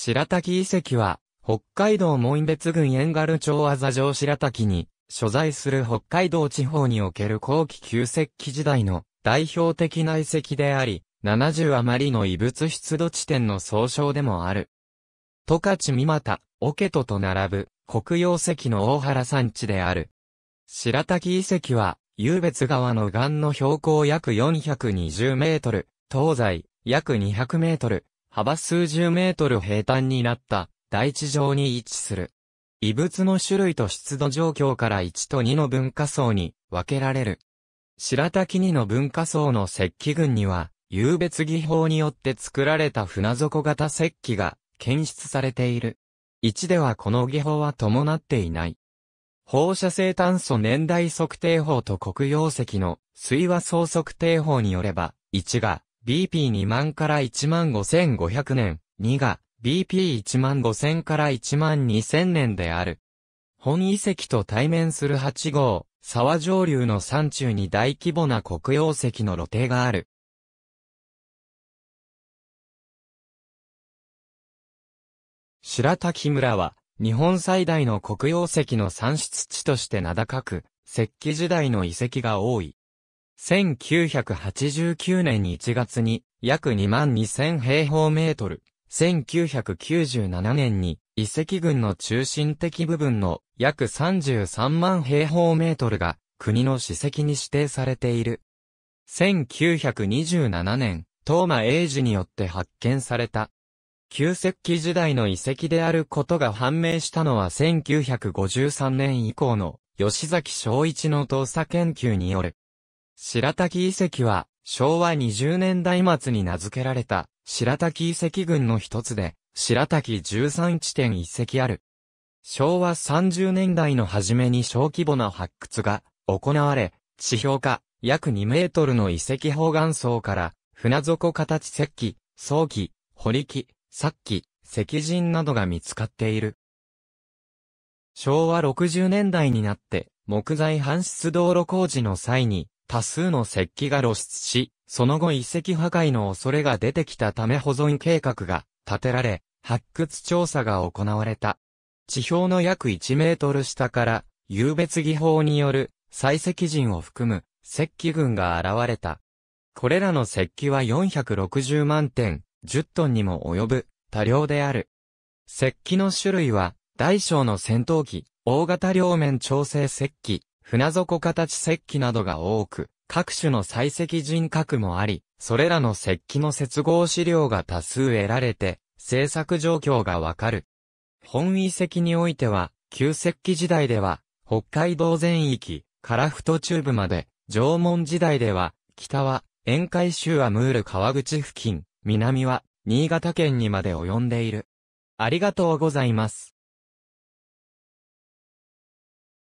白滝遺跡は、北海道門別郡遠軽町あざ城白滝に、所在する北海道地方における後期旧石器時代の代表的な遺跡であり、70余りの異物出土地点の総称でもある。十勝三股、オケトと並ぶ、黒曜石の大原山地である。白滝遺跡は、湧別川の岩の標高約420メートル、東西約200メートル、幅数十メートル平坦になった大地上に位置する。異物の種類と湿度状況から1と2の文化層に分けられる。白滝2の文化層の石器群には、有別技法によって作られた船底型石器が検出されている。1ではこの技法は伴っていない。放射性炭素年代測定法と黒曜石の水和層測定法によれば、1が BP2 万から1万5500年、2が BP1 万5000から1万2000年である。本遺跡と対面する8号、沢上流の山中に大規模な黒曜石の露呈がある。白滝村は、日本最大の黒曜石の産出地として名高く、石器時代の遺跡が多い。1989年1月に約2万2000平方メートル、1997年に遺跡群の中心的部分の約33万平方メートルが国の史跡に指定されている。1927年、東馬英治によって発見された。旧石器時代の遺跡であることが判明したのは1953年以降の吉崎昭一の動作研究による白滝遺跡は、昭和20年代末に名付けられた、白滝遺跡群の一つで、白滝13地点遺跡ある。昭和30年代の初めに小規模な発掘が行われ、地表下約2メートルの遺跡方眼層から船底形石器、早期、堀木、殺器、石人などが見つかっている。昭和60年代になって木材搬出道路工事の際に多数の石器が露出し、その後遺跡破壊の恐れが出てきたため保存計画が立てられ、発掘調査が行われた。地表の約1メートル下から、有別技法による採石人を含む石器群が現れた。これらの石器は460万点、10トンにも及ぶ多量である。石器の種類は、大小の戦闘機、大型両面調整石器、船底形石器などが多く、各種の採石人格もあり、それらの石器の接合資料が多数得られて、制作状況がわかる。本遺跡においては、旧石器時代では、北海道全域、樺太中部まで、縄文時代では、北は、沿海州アムール川口付近、南は、新潟県にまで及んでいる。ありがとうございます。